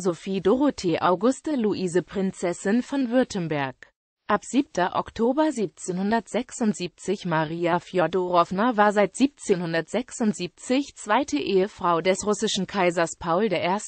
Sophie Dorothee Auguste Luise Prinzessin von Württemberg. Ab 7. Oktober 1776 Maria Fjodorowna war seit 1776 zweite Ehefrau des russischen Kaisers Paul I.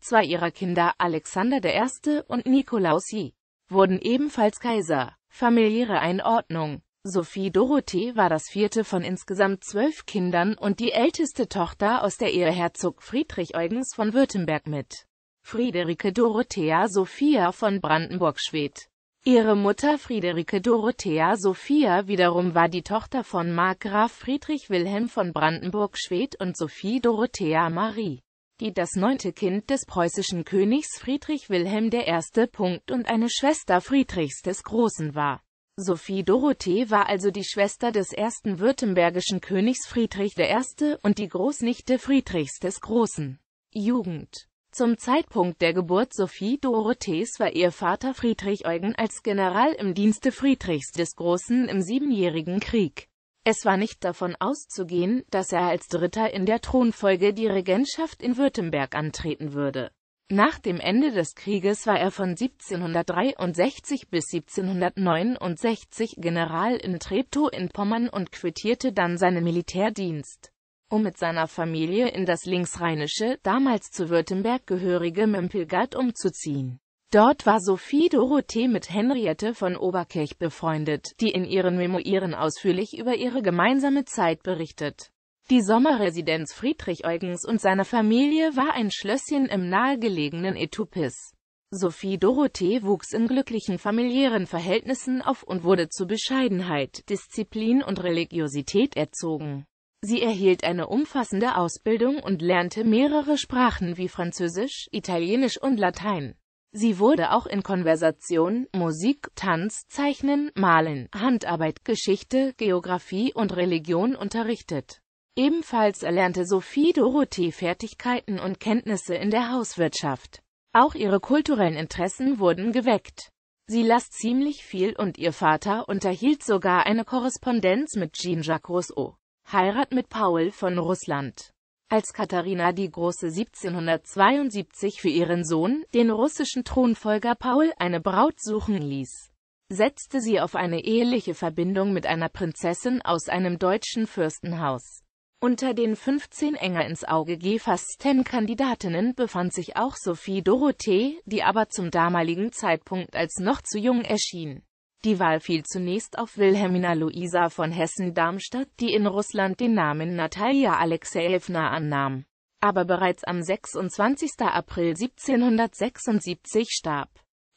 Zwei ihrer Kinder, Alexander I. und Nikolaus I., wurden ebenfalls Kaiser. Familiäre Einordnung Sophie Dorothee war das vierte von insgesamt zwölf Kindern und die älteste Tochter aus der Ehe Herzog Friedrich Eugens von Württemberg mit. Friederike Dorothea Sophia von Brandenburg-Schwedt. Ihre Mutter Friederike Dorothea Sophia wiederum war die Tochter von Markgraf Friedrich Wilhelm von Brandenburg-Schwedt und Sophie Dorothea Marie, die das neunte Kind des preußischen Königs Friedrich Wilhelm I. und eine Schwester Friedrichs des Großen war. Sophie Dorothee war also die Schwester des ersten württembergischen Königs Friedrich I. und die Großnichte Friedrichs des Großen. Jugend zum Zeitpunkt der Geburt Sophie Dorothees war ihr Vater Friedrich Eugen als General im Dienste Friedrichs des Großen im Siebenjährigen Krieg. Es war nicht davon auszugehen, dass er als Dritter in der Thronfolge die Regentschaft in Württemberg antreten würde. Nach dem Ende des Krieges war er von 1763 bis 1769 General in Treptow in Pommern und quittierte dann seinen Militärdienst um mit seiner Familie in das linksrheinische, damals zu Württemberg gehörige Mömpelgard umzuziehen. Dort war Sophie Dorothee mit Henriette von Oberkirch befreundet, die in ihren Memoiren ausführlich über ihre gemeinsame Zeit berichtet. Die Sommerresidenz Friedrich Eugens und seiner Familie war ein Schlösschen im nahegelegenen Etupis. Sophie Dorothee wuchs in glücklichen familiären Verhältnissen auf und wurde zu Bescheidenheit, Disziplin und Religiosität erzogen. Sie erhielt eine umfassende Ausbildung und lernte mehrere Sprachen wie Französisch, Italienisch und Latein. Sie wurde auch in Konversation, Musik, Tanz, Zeichnen, Malen, Handarbeit, Geschichte, Geografie und Religion unterrichtet. Ebenfalls erlernte Sophie Dorothee Fertigkeiten und Kenntnisse in der Hauswirtschaft. Auch ihre kulturellen Interessen wurden geweckt. Sie las ziemlich viel und ihr Vater unterhielt sogar eine Korrespondenz mit Jean-Jacques Rousseau. Heirat mit Paul von Russland. Als Katharina die Große 1772 für ihren Sohn, den russischen Thronfolger Paul, eine Braut suchen ließ, setzte sie auf eine eheliche Verbindung mit einer Prinzessin aus einem deutschen Fürstenhaus. Unter den 15 enger ins Auge gefassten Kandidatinnen befand sich auch Sophie Dorothee, die aber zum damaligen Zeitpunkt als noch zu jung erschien. Die Wahl fiel zunächst auf Wilhelmina Luisa von Hessen-Darmstadt, die in Russland den Namen Natalia Alexejewna annahm, aber bereits am 26. April 1776 starb.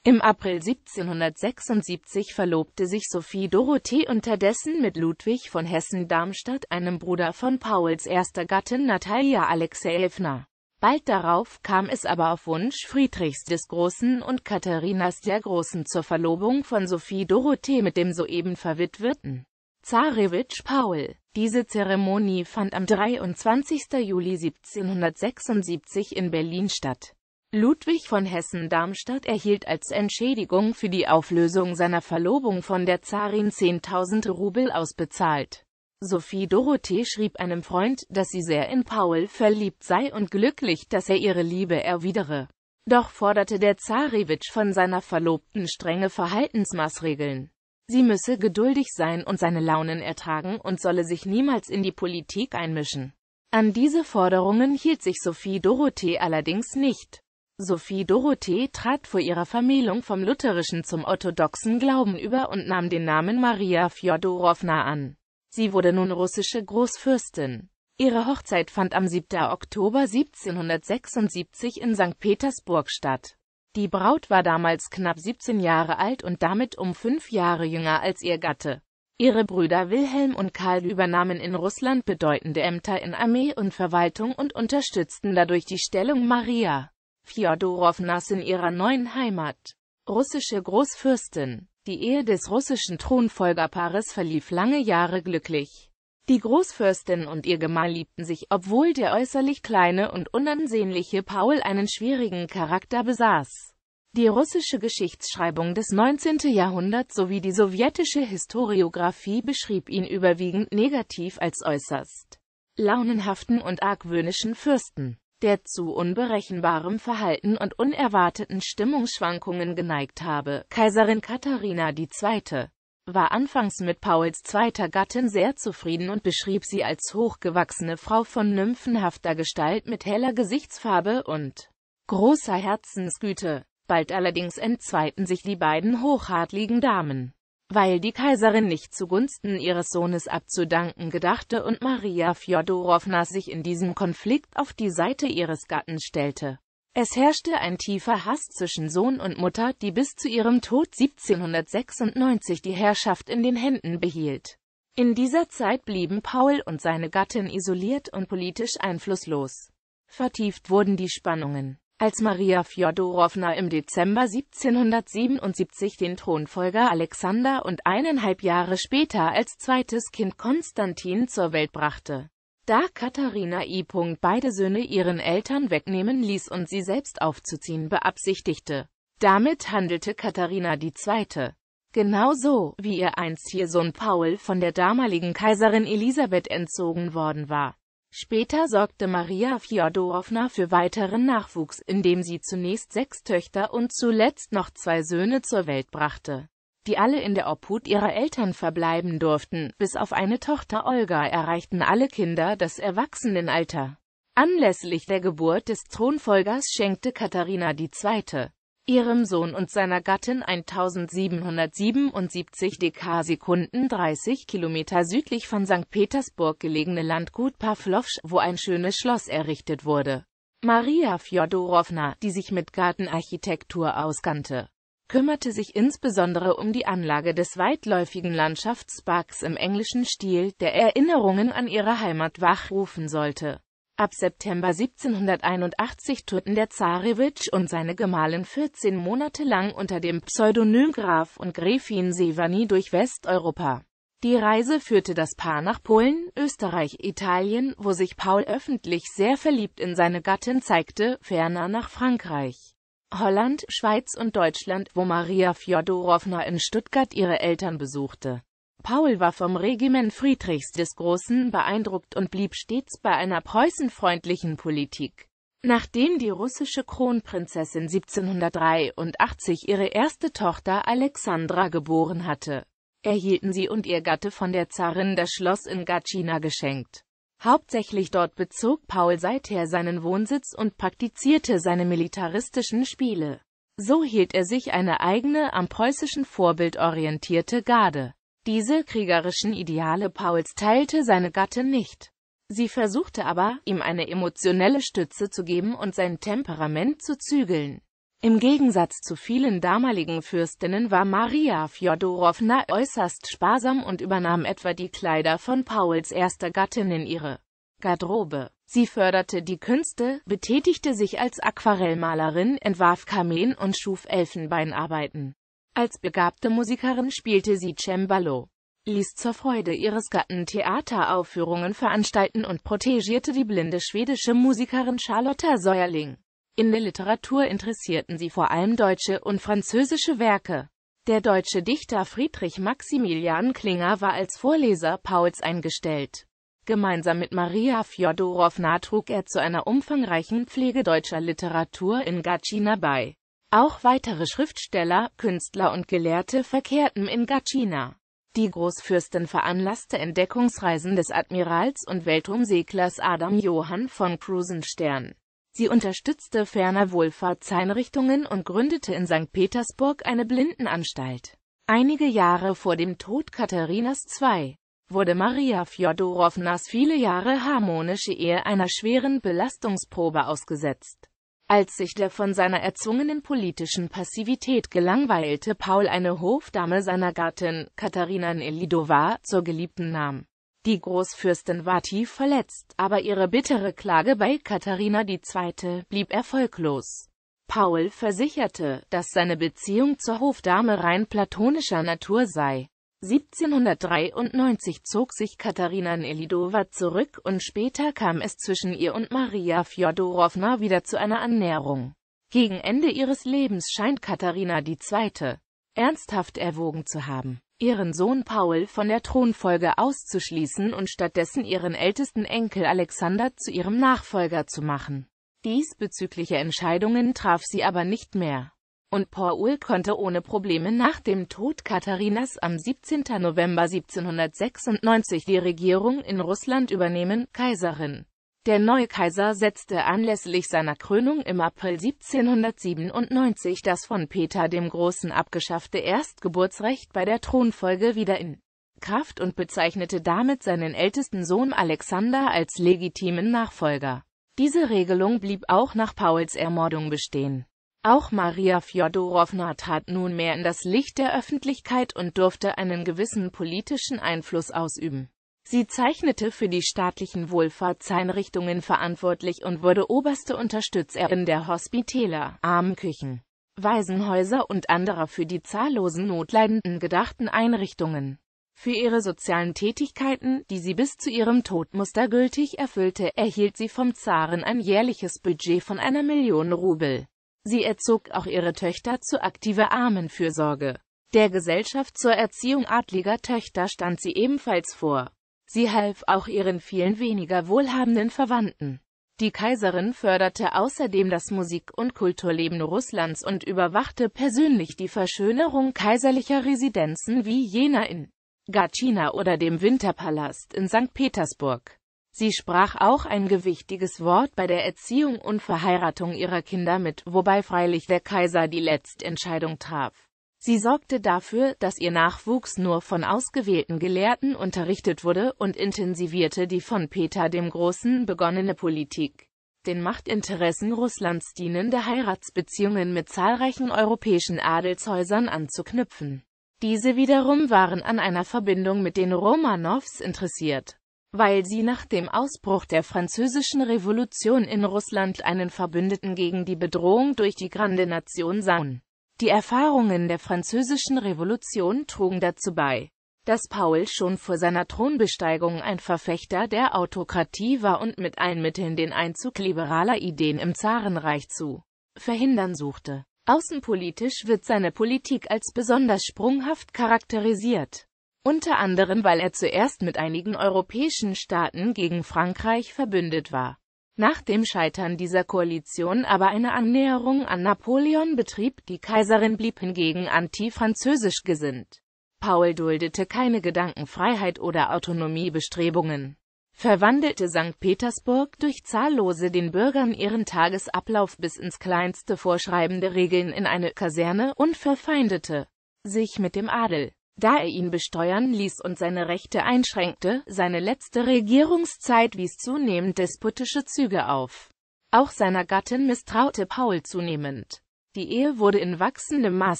Im April 1776 verlobte sich Sophie Dorothee unterdessen mit Ludwig von Hessen-Darmstadt, einem Bruder von Pauls erster Gattin Natalia Alexejewna. Bald darauf kam es aber auf Wunsch Friedrichs des Großen und Katharinas der Großen zur Verlobung von Sophie Dorothee mit dem soeben verwitweten Zarewitsch Paul. Diese Zeremonie fand am 23. Juli 1776 in Berlin statt. Ludwig von Hessen-Darmstadt erhielt als Entschädigung für die Auflösung seiner Verlobung von der Zarin 10.000 Rubel ausbezahlt Sophie Dorothee schrieb einem Freund, dass sie sehr in Paul verliebt sei und glücklich, dass er ihre Liebe erwidere. Doch forderte der Zarewitsch von seiner Verlobten strenge Verhaltensmaßregeln. Sie müsse geduldig sein und seine Launen ertragen und solle sich niemals in die Politik einmischen. An diese Forderungen hielt sich Sophie Dorothee allerdings nicht. Sophie Dorothee trat vor ihrer Vermählung vom lutherischen zum orthodoxen Glauben über und nahm den Namen Maria Fjodorowna an. Sie wurde nun russische Großfürstin. Ihre Hochzeit fand am 7. Oktober 1776 in St. Petersburg statt. Die Braut war damals knapp 17 Jahre alt und damit um fünf Jahre jünger als ihr Gatte. Ihre Brüder Wilhelm und Karl übernahmen in Russland bedeutende Ämter in Armee und Verwaltung und unterstützten dadurch die Stellung Maria Fjodorownas in ihrer neuen Heimat. Russische Großfürstin die Ehe des russischen Thronfolgerpaares verlief lange Jahre glücklich. Die Großfürstin und ihr Gemahl liebten sich, obwohl der äußerlich kleine und unansehnliche Paul einen schwierigen Charakter besaß. Die russische Geschichtsschreibung des 19. Jahrhunderts sowie die sowjetische Historiografie beschrieb ihn überwiegend negativ als äußerst launenhaften und argwöhnischen Fürsten der zu unberechenbarem Verhalten und unerwarteten Stimmungsschwankungen geneigt habe. Kaiserin Katharina II. war anfangs mit Pauls zweiter Gattin sehr zufrieden und beschrieb sie als hochgewachsene Frau von nymphenhafter Gestalt mit heller Gesichtsfarbe und großer Herzensgüte. Bald allerdings entzweiten sich die beiden hochadligen Damen weil die Kaiserin nicht zugunsten ihres Sohnes abzudanken gedachte und Maria Fjodorowna sich in diesem Konflikt auf die Seite ihres Gatten stellte. Es herrschte ein tiefer Hass zwischen Sohn und Mutter, die bis zu ihrem Tod 1796 die Herrschaft in den Händen behielt. In dieser Zeit blieben Paul und seine Gattin isoliert und politisch einflusslos. Vertieft wurden die Spannungen. Als Maria Fjodorowna im Dezember 1777 den Thronfolger Alexander und eineinhalb Jahre später als zweites Kind Konstantin zur Welt brachte, da Katharina I. beide Söhne ihren Eltern wegnehmen ließ und sie selbst aufzuziehen beabsichtigte. Damit handelte Katharina II. Genauso, wie ihr einst ihr Sohn Paul von der damaligen Kaiserin Elisabeth entzogen worden war. Später sorgte Maria Fjodorowna für weiteren Nachwuchs, indem sie zunächst sechs Töchter und zuletzt noch zwei Söhne zur Welt brachte, die alle in der Obhut ihrer Eltern verbleiben durften. Bis auf eine Tochter Olga erreichten alle Kinder das Erwachsenenalter. Anlässlich der Geburt des Thronfolgers schenkte Katharina II ihrem Sohn und seiner Gattin 1777 Dekarsekunden 30 Kilometer südlich von St. Petersburg gelegene Landgut Pavlovsch, wo ein schönes Schloss errichtet wurde. Maria Fjodorowna, die sich mit Gartenarchitektur auskannte, kümmerte sich insbesondere um die Anlage des weitläufigen Landschaftsparks im englischen Stil, der Erinnerungen an ihre Heimat wachrufen sollte. Ab September 1781 tourten der Zarewitsch und seine Gemahlin 14 Monate lang unter dem Pseudonym Graf und Gräfin Sevani durch Westeuropa. Die Reise führte das Paar nach Polen, Österreich, Italien, wo sich Paul öffentlich sehr verliebt in seine Gattin zeigte, ferner nach Frankreich, Holland, Schweiz und Deutschland, wo Maria Fjodorowna in Stuttgart ihre Eltern besuchte. Paul war vom Regiment Friedrichs des Großen beeindruckt und blieb stets bei einer preußenfreundlichen Politik. Nachdem die russische Kronprinzessin 1783 ihre erste Tochter Alexandra geboren hatte, erhielten sie und ihr Gatte von der Zarin das Schloss in Gatschina geschenkt. Hauptsächlich dort bezog Paul seither seinen Wohnsitz und praktizierte seine militaristischen Spiele. So hielt er sich eine eigene am preußischen Vorbild orientierte Garde. Diese kriegerischen Ideale Pauls teilte seine Gattin nicht. Sie versuchte aber, ihm eine emotionelle Stütze zu geben und sein Temperament zu zügeln. Im Gegensatz zu vielen damaligen Fürstinnen war Maria Fjodorowna äußerst sparsam und übernahm etwa die Kleider von Pauls erster Gattin in ihre Garderobe. Sie förderte die Künste, betätigte sich als Aquarellmalerin, entwarf Kameen und schuf Elfenbeinarbeiten. Als begabte Musikerin spielte sie Cembalo, ließ zur Freude ihres Gatten Theateraufführungen veranstalten und protegierte die blinde schwedische Musikerin Charlotta Säuerling. In der Literatur interessierten sie vor allem deutsche und französische Werke. Der deutsche Dichter Friedrich Maximilian Klinger war als Vorleser Pauls eingestellt. Gemeinsam mit Maria Fjodorowna trug er zu einer umfangreichen Pflege deutscher Literatur in Gatschina bei. Auch weitere Schriftsteller, Künstler und Gelehrte verkehrten in Gacina. Die Großfürstin veranlasste Entdeckungsreisen des Admirals und Weltumseglers Adam Johann von Krusenstern. Sie unterstützte ferner Wohlfahrtseinrichtungen und gründete in St. Petersburg eine Blindenanstalt. Einige Jahre vor dem Tod Katharinas II wurde Maria Fjodorownas viele Jahre harmonische Ehe einer schweren Belastungsprobe ausgesetzt. Als sich der von seiner erzwungenen politischen Passivität gelangweilte Paul eine Hofdame seiner Gattin, Katharina Nelidova, zur Geliebten nahm. Die Großfürstin war tief verletzt, aber ihre bittere Klage bei Katharina II. blieb erfolglos. Paul versicherte, dass seine Beziehung zur Hofdame rein platonischer Natur sei. 1793 zog sich Katharina Nelidova zurück und später kam es zwischen ihr und Maria Fjodorowna wieder zu einer Annäherung. Gegen Ende ihres Lebens scheint Katharina II. ernsthaft erwogen zu haben, ihren Sohn Paul von der Thronfolge auszuschließen und stattdessen ihren ältesten Enkel Alexander zu ihrem Nachfolger zu machen. Diesbezügliche Entscheidungen traf sie aber nicht mehr und Paul konnte ohne Probleme nach dem Tod Katharinas am 17. November 1796 die Regierung in Russland übernehmen, Kaiserin. Der neue Kaiser setzte anlässlich seiner Krönung im April 1797 das von Peter dem Großen abgeschaffte Erstgeburtsrecht bei der Thronfolge wieder in Kraft und bezeichnete damit seinen ältesten Sohn Alexander als legitimen Nachfolger. Diese Regelung blieb auch nach Pauls Ermordung bestehen. Auch Maria Fjodorowna trat nunmehr in das Licht der Öffentlichkeit und durfte einen gewissen politischen Einfluss ausüben. Sie zeichnete für die staatlichen Wohlfahrtseinrichtungen verantwortlich und wurde oberste Unterstützerin der Hospitäler, Armenküchen, Waisenhäuser und anderer für die zahllosen Notleidenden gedachten Einrichtungen. Für ihre sozialen Tätigkeiten, die sie bis zu ihrem Tod mustergültig erfüllte, erhielt sie vom Zaren ein jährliches Budget von einer Million Rubel. Sie erzog auch ihre Töchter zu aktiver Armenfürsorge. Der Gesellschaft zur Erziehung adliger Töchter stand sie ebenfalls vor. Sie half auch ihren vielen weniger wohlhabenden Verwandten. Die Kaiserin förderte außerdem das Musik- und Kulturleben Russlands und überwachte persönlich die Verschönerung kaiserlicher Residenzen wie jener in Gatschina oder dem Winterpalast in St. Petersburg. Sie sprach auch ein gewichtiges Wort bei der Erziehung und Verheiratung ihrer Kinder mit, wobei freilich der Kaiser die Letztentscheidung traf. Sie sorgte dafür, dass ihr Nachwuchs nur von ausgewählten Gelehrten unterrichtet wurde und intensivierte die von Peter dem Großen begonnene Politik. Den Machtinteressen Russlands dienende Heiratsbeziehungen mit zahlreichen europäischen Adelshäusern anzuknüpfen. Diese wiederum waren an einer Verbindung mit den Romanows interessiert weil sie nach dem Ausbruch der französischen Revolution in Russland einen Verbündeten gegen die Bedrohung durch die Grande Nation sahen. Die Erfahrungen der französischen Revolution trugen dazu bei, dass Paul schon vor seiner Thronbesteigung ein Verfechter der Autokratie war und mit allen Mitteln den Einzug liberaler Ideen im Zarenreich zu verhindern suchte. Außenpolitisch wird seine Politik als besonders sprunghaft charakterisiert unter anderem weil er zuerst mit einigen europäischen Staaten gegen Frankreich verbündet war. Nach dem Scheitern dieser Koalition aber eine Annäherung an Napoleon betrieb, die Kaiserin blieb hingegen anti-französisch gesinnt. Paul duldete keine Gedankenfreiheit oder Autonomiebestrebungen, verwandelte St. Petersburg durch zahllose den Bürgern ihren Tagesablauf bis ins kleinste vorschreibende Regeln in eine Kaserne und verfeindete sich mit dem Adel. Da er ihn besteuern ließ und seine Rechte einschränkte, seine letzte Regierungszeit wies zunehmend despotische Züge auf. Auch seiner Gattin misstraute Paul zunehmend. Die Ehe wurde in wachsendem Maß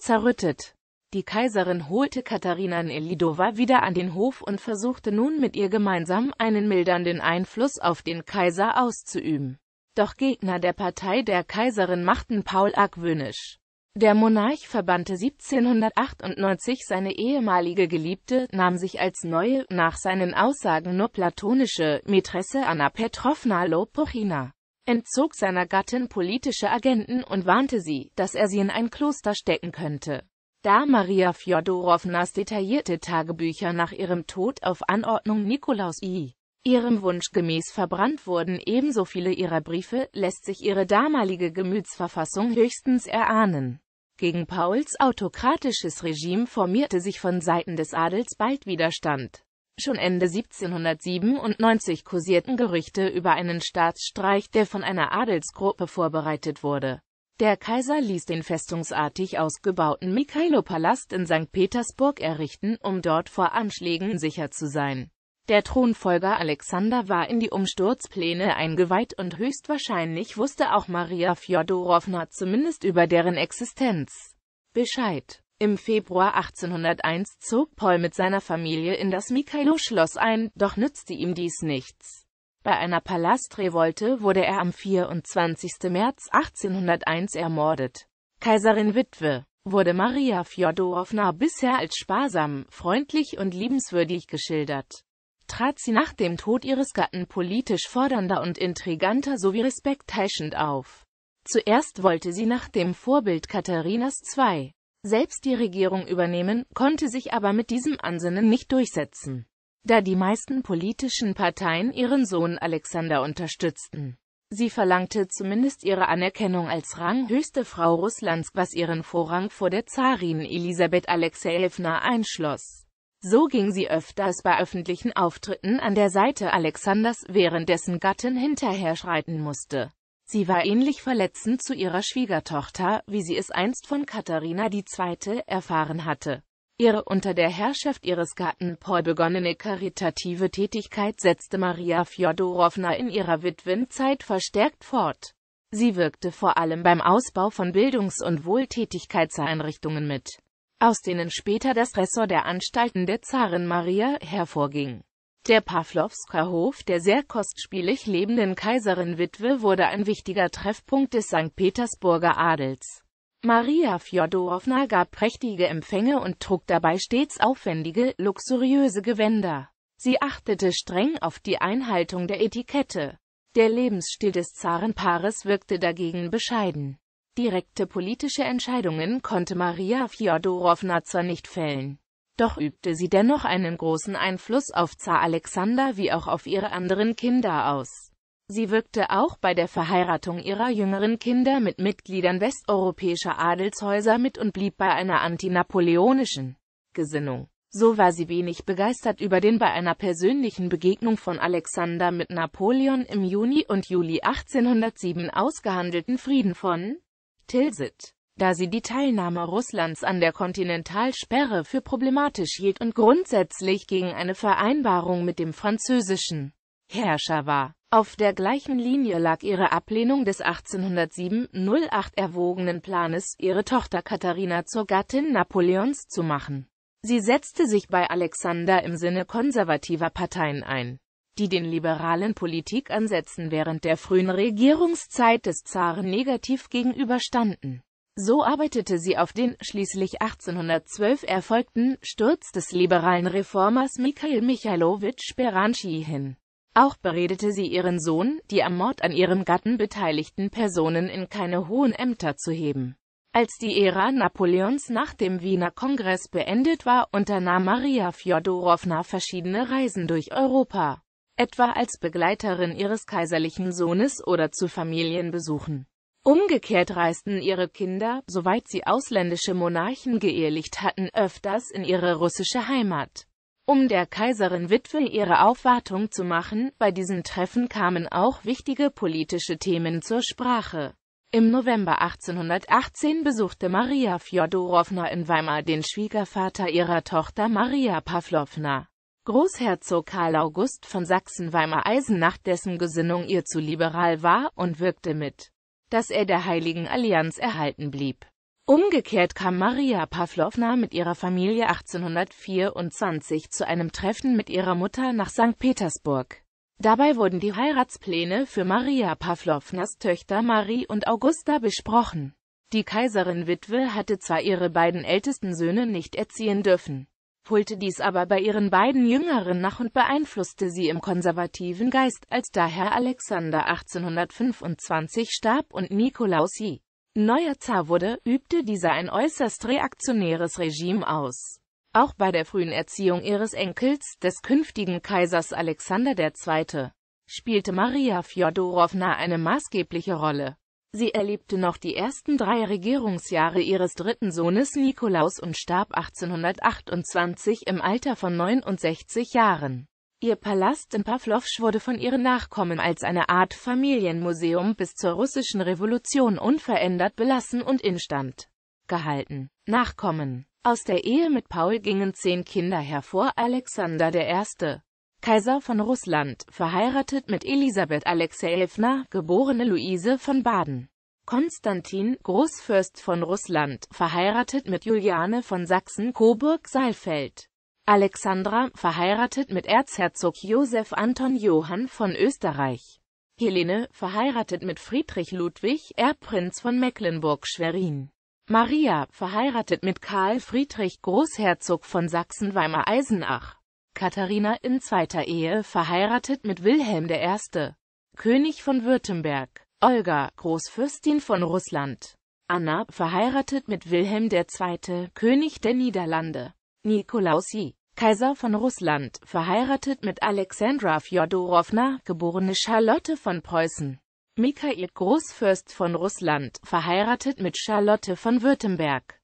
zerrüttet. Die Kaiserin holte Katharina Nelidova wieder an den Hof und versuchte nun mit ihr gemeinsam einen mildernden Einfluss auf den Kaiser auszuüben. Doch Gegner der Partei der Kaiserin machten Paul argwöhnisch. Der Monarch verbannte 1798 seine ehemalige Geliebte, nahm sich als neue, nach seinen Aussagen nur platonische, Mätresse Anna Petrovna Lopochina, entzog seiner Gattin politische Agenten und warnte sie, dass er sie in ein Kloster stecken könnte. Da Maria Fjodorovnas detaillierte Tagebücher nach ihrem Tod auf Anordnung Nikolaus I. Ihrem Wunsch gemäß verbrannt wurden ebenso viele ihrer Briefe, lässt sich ihre damalige Gemütsverfassung höchstens erahnen. Gegen Pauls autokratisches Regime formierte sich von Seiten des Adels bald Widerstand. Schon Ende 1797 kursierten Gerüchte über einen Staatsstreich, der von einer Adelsgruppe vorbereitet wurde. Der Kaiser ließ den festungsartig ausgebauten Mikhailo-Palast in St. Petersburg errichten, um dort vor Anschlägen sicher zu sein. Der Thronfolger Alexander war in die Umsturzpläne eingeweiht und höchstwahrscheinlich wusste auch Maria Fjodorowna zumindest über deren Existenz Bescheid. Im Februar 1801 zog Paul mit seiner Familie in das Mikhailo-Schloss ein, doch nützte ihm dies nichts. Bei einer Palastrevolte wurde er am 24. März 1801 ermordet. Kaiserin Witwe wurde Maria Fjodorowna bisher als sparsam, freundlich und liebenswürdig geschildert trat sie nach dem Tod ihres Gatten politisch fordernder und intriganter sowie respektheischend auf. Zuerst wollte sie nach dem Vorbild Katharinas II selbst die Regierung übernehmen, konnte sich aber mit diesem Ansinnen nicht durchsetzen, da die meisten politischen Parteien ihren Sohn Alexander unterstützten. Sie verlangte zumindest ihre Anerkennung als ranghöchste Frau Russlands, was ihren Vorrang vor der Zarin Elisabeth Alexejewna einschloss. So ging sie öfters bei öffentlichen Auftritten an der Seite Alexanders, während dessen Gattin hinterher schreiten musste. Sie war ähnlich verletzend zu ihrer Schwiegertochter, wie sie es einst von Katharina II. erfahren hatte. Ihre unter der Herrschaft ihres Gatten Paul begonnene karitative Tätigkeit setzte Maria Fjodorowna in ihrer Witwenzeit verstärkt fort. Sie wirkte vor allem beim Ausbau von Bildungs- und Wohltätigkeitseinrichtungen mit aus denen später das Ressort der Anstalten der Zarin Maria hervorging. Der Pawlowsker Hof der sehr kostspielig lebenden Kaiserin-Witwe wurde ein wichtiger Treffpunkt des St. Petersburger Adels. Maria Fjodorowna gab prächtige Empfänge und trug dabei stets aufwendige, luxuriöse Gewänder. Sie achtete streng auf die Einhaltung der Etikette. Der Lebensstil des Zarenpaares wirkte dagegen bescheiden. Direkte politische Entscheidungen konnte Maria Fjodorowna zwar nicht fällen, doch übte sie dennoch einen großen Einfluss auf Zar Alexander wie auch auf ihre anderen Kinder aus. Sie wirkte auch bei der Verheiratung ihrer jüngeren Kinder mit Mitgliedern westeuropäischer Adelshäuser mit und blieb bei einer antinapoleonischen Gesinnung. So war sie wenig begeistert über den bei einer persönlichen Begegnung von Alexander mit Napoleon im Juni und Juli 1807 ausgehandelten Frieden von Tilsit da sie die Teilnahme Russlands an der Kontinentalsperre für problematisch hielt und grundsätzlich gegen eine Vereinbarung mit dem französischen Herrscher war. Auf der gleichen Linie lag ihre Ablehnung des 1807-08 erwogenen Planes, ihre Tochter Katharina zur Gattin Napoleons zu machen. Sie setzte sich bei Alexander im Sinne konservativer Parteien ein die den liberalen Politikansätzen während der frühen Regierungszeit des Zaren negativ gegenüberstanden. So arbeitete sie auf den schließlich 1812 erfolgten Sturz des liberalen Reformers Mikhail Michailowitsch Beranski hin. Auch beredete sie ihren Sohn, die am Mord an ihrem Gatten beteiligten Personen in keine hohen Ämter zu heben. Als die Ära Napoleons nach dem Wiener Kongress beendet war, unternahm Maria Fjodorowna verschiedene Reisen durch Europa etwa als Begleiterin ihres kaiserlichen Sohnes oder zu Familienbesuchen. Umgekehrt reisten ihre Kinder, soweit sie ausländische Monarchen geehelicht hatten, öfters in ihre russische Heimat. Um der Kaiserin Witwe ihre Aufwartung zu machen, bei diesen Treffen kamen auch wichtige politische Themen zur Sprache. Im November 1818 besuchte Maria Fjodorowna in Weimar den Schwiegervater ihrer Tochter Maria Pavlovna. Großherzog Karl August von Sachsen-Weimar-Eisenach, dessen Gesinnung ihr zu liberal war, und wirkte mit, dass er der Heiligen Allianz erhalten blieb. Umgekehrt kam Maria Pavlovna mit ihrer Familie 1824 zu einem Treffen mit ihrer Mutter nach St. Petersburg. Dabei wurden die Heiratspläne für Maria Pavlovnas Töchter Marie und Augusta besprochen. Die Kaiserin-Witwe hatte zwar ihre beiden ältesten Söhne nicht erziehen dürfen, holte dies aber bei ihren beiden Jüngeren nach und beeinflusste sie im konservativen Geist, als daher Alexander 1825 starb und Nikolaus I. neuer Zar wurde, übte dieser ein äußerst reaktionäres Regime aus. Auch bei der frühen Erziehung ihres Enkels, des künftigen Kaisers Alexander II., spielte Maria Fjodorowna eine maßgebliche Rolle. Sie erlebte noch die ersten drei Regierungsjahre ihres dritten Sohnes Nikolaus und starb 1828 im Alter von 69 Jahren. Ihr Palast in Pavlovsch wurde von ihren Nachkommen als eine Art Familienmuseum bis zur russischen Revolution unverändert belassen und instand gehalten. Nachkommen Aus der Ehe mit Paul gingen zehn Kinder hervor, Alexander I., Kaiser von Russland, verheiratet mit Elisabeth Alexejewna, geborene Luise von Baden. Konstantin, Großfürst von Russland, verheiratet mit Juliane von Sachsen-Coburg-Saalfeld. Alexandra, verheiratet mit Erzherzog Josef Anton Johann von Österreich. Helene, verheiratet mit Friedrich Ludwig, Erbprinz von Mecklenburg-Schwerin. Maria, verheiratet mit Karl Friedrich Großherzog von Sachsen-Weimar-Eisenach. Katharina in zweiter Ehe verheiratet mit Wilhelm I., König von Württemberg, Olga, Großfürstin von Russland, Anna, verheiratet mit Wilhelm II., König der Niederlande, Nikolausi, Kaiser von Russland, verheiratet mit Alexandra Fjodorowna, geborene Charlotte von Preußen, Mikhail, Großfürst von Russland, verheiratet mit Charlotte von Württemberg,